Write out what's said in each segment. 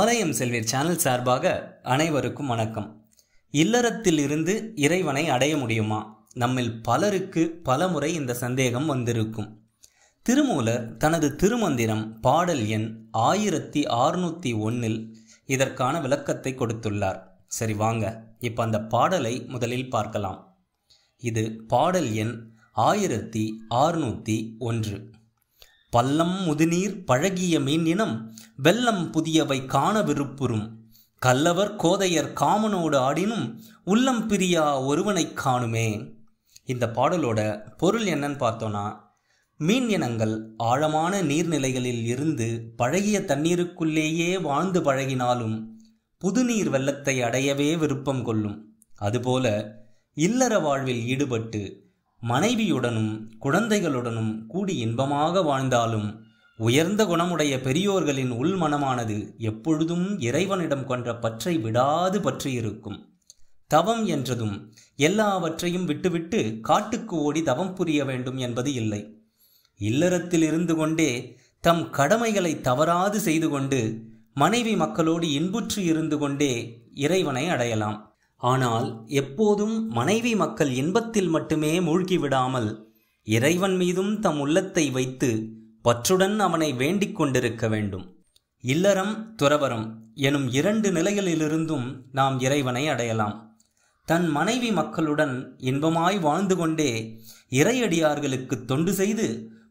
ஆலயம் செல்வீர் சேனல் சார்பாக அனைவருக்கும் வணக்கம் இல்லறத்தில் இருந்து இறைவனை அடைய முடியுமா நம்மில் பலருக்கு பலமுறை இந்த சந்தேகம் வந்திருக்கும் திருமூலர் தனது திருமந்திரம் பாடல் எண் ஆயிரத்தி ஆறுநூற்றி ஒன்றில் இதற்கான விளக்கத்தை கொடுத்துள்ளார் சரி வாங்க இப்போ அந்த பாடலை முதலில் பார்க்கலாம் இது பாடல் எண் ஆயிரத்தி ஆறுநூற்றி ஒன்று பல்லம் முதுநீர் பழகிய மீன் வெல்லம் புதியவை காண விருப்புறும் கல்லவர் கோதையர் காமனோடு ஆடினும் உள்ளம் பிரியா ஒருவனை காணுமே இந்த பாடலோட பொருள் என்னன்னு பார்த்தோன்னா மீன் இனங்கள் ஆழமான நீர்நிலைகளில் இருந்து பழகிய தண்ணீருக்குள்ளேயே வாழ்ந்து பழகினாலும் புதுநீர் வெள்ளத்தை அடையவே விருப்பம் கொள்ளும் அதுபோல இல்லற வாழ்வில் ஈடுபட்டு மனைவியுடனும் குழந்தைகளுடனும் கூடி இன்பமாக வாழ்ந்தாலும் உயர்ந்த குணமுடைய பெரியோர்களின் உள்மனமானது எப்பொழுதும் இறைவனிடம் கொன்ற பற்றை விடாது பற்றியிருக்கும் தவம் என்றதும் எல்லாவற்றையும் விட்டுவிட்டு காட்டுக்கு ஓடி தவம் புரிய வேண்டும் என்பது இல்லை இல்லறத்தில் இருந்து கொண்டே தம் கடமைகளை தவறாது செய்து கொண்டு மனைவி மக்களோடு இன்புற்று இருந்து கொண்டே இறைவனை அடையலாம் ஆனால் எப்போதும் மனைவி மக்கள் இன்பத்தில் மட்டுமே மூழ்கிவிடாமல் இறைவன் மீதும் தம் உள்ளத்தை வைத்து பற்றுடன் அவனை வேண்டிக் கொண்டிருக்க வேண்டும் இல்லறம் துறவரம் எனும் இரண்டு நிலைகளிலிருந்தும் நாம் இறைவனை அடையலாம் தன் மனைவி மக்களுடன் இன்பமாய் வாழ்ந்து கொண்டே இறையடியார்களுக்கு தொண்டு செய்து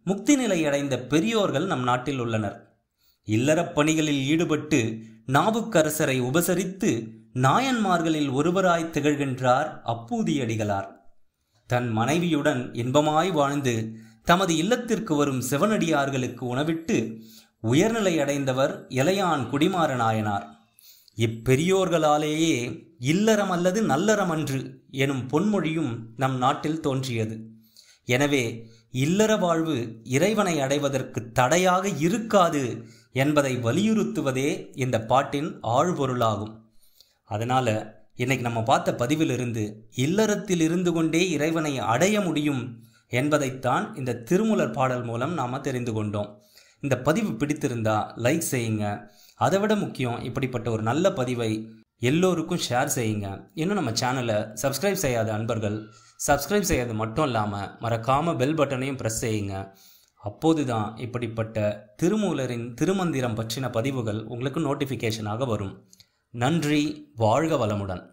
முக்தி நிலை அடைந்த பெரியோர்கள் நம் நாட்டில் உள்ளனர் இல்லறப் பணிகளில் ஈடுபட்டு நாவுக்கரசரை உபசரித்து நாயன்மார்களில் ஒருவராய் திகழ்கின்றார் அப்பூதியடிகளார் தன் மனைவியுடன் இன்பமாய் வாழ்ந்து தமது இல்லத்திற்கு வரும் சிவனடியார்களுக்கு உணவிட்டு உயர்நிலை அடைந்தவர் இளையான் குடிமார நாயனார் இப்பெரியோர்களாலேயே இல்லறம் அல்லது நல்லறம் அன்று எனும் பொன்மொழியும் நம் நாட்டில் தோன்றியது எனவே இல்லற வாழ்வு இறைவனை அடைவதற்கு தடையாக இருக்காது என்பதை வலியுறுத்துவதே இந்த பாட்டின் ஆழ்பொருளாகும் அதனால் இன்னைக்கு நம்ம பார்த்த பதிவிலிருந்து இல்லறத்தில் இருந்து கொண்டே இறைவனை அடைய முடியும் என்பதைத்தான் இந்த திருமுலர் பாடல் மூலம் நாம் தெரிந்து கொண்டோம் இந்த பதிவு பிடித்திருந்தா லைக் செய்யுங்க அதை விட முக்கியம் இப்படிப்பட்ட ஒரு நல்ல பதிவை எல்லோருக்கும் ஷேர் செய்யுங்க இன்னும் நம்ம சேனலை சப்ஸ்கிரைப் செய்யாத அன்பர்கள் சப்ஸ்கிரைப் செய்யாது மட்டும் இல்லாமல் மறக்காமல் பெல் பட்டனையும் ப்ரெஸ் செய்யுங்க அப்போது தான் இப்படிப்பட்ட திருமூலரின் திருமந்திரம் பற்றின பதிவுகள் உங்களுக்கு நோட்டிஃபிகேஷனாக வரும் நன்றி வாழ்க வளமுடன்